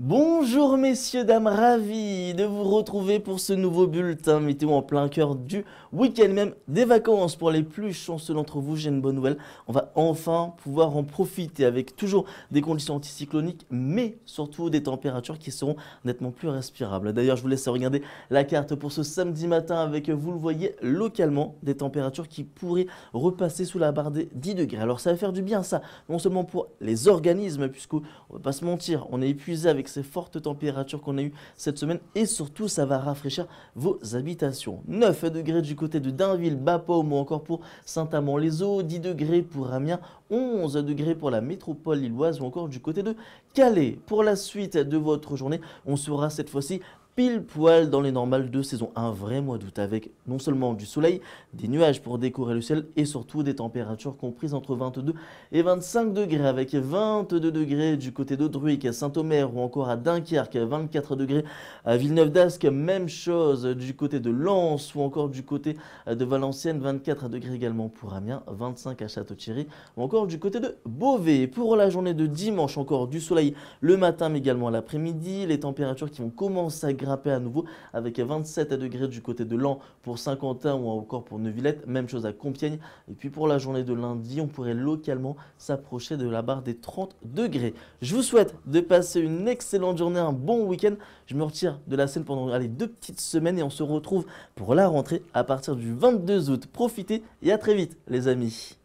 Bonjour messieurs, dames, ravi de vous retrouver pour ce nouveau bulletin Mettez-vous en plein cœur du week-end même des vacances. Pour les plus chanceux d'entre vous, j'ai une bonne nouvelle. On va enfin pouvoir en profiter avec toujours des conditions anticycloniques, mais surtout des températures qui seront nettement plus respirables. D'ailleurs, je vous laisse regarder la carte pour ce samedi matin avec, vous le voyez, localement, des températures qui pourraient repasser sous la barre des 10 degrés. Alors ça va faire du bien ça, non seulement pour les organismes, puisqu'on ne va pas se mentir, on est épuisé avec ces fortes températures qu'on a eues cette semaine et surtout ça va rafraîchir vos habitations. 9 degrés du côté de Dainville, Bapaume ou encore pour Saint-Amand-les-Eaux, 10 degrés pour Amiens, 11 degrés pour la métropole lilloise ou encore du côté de Calais. Pour la suite de votre journée, on sera cette fois-ci pile poil dans les normales de saison. Un vrai mois d'août avec non seulement du soleil, des nuages pour décorer le ciel et surtout des températures comprises entre 22 et 25 degrés avec 22 degrés du côté de qui à Saint-Omer ou encore à Dunkerque, 24 degrés à Villeneuve d'Ascq, même chose du côté de Lens ou encore du côté de Valenciennes, 24 degrés également pour Amiens, 25 à Château-Thierry ou encore du côté de Beauvais. Pour la journée de dimanche, encore du soleil le matin mais également l'après-midi, les températures qui vont commencer à grimper à nouveau avec 27 degrés du côté de Lan pour Saint-Quentin ou encore pour Neuvillette. Même chose à Compiègne. Et puis pour la journée de lundi, on pourrait localement s'approcher de la barre des 30 degrés. Je vous souhaite de passer une excellente journée, un bon week-end. Je me retire de la scène pendant les deux petites semaines et on se retrouve pour la rentrée à partir du 22 août. Profitez et à très vite les amis.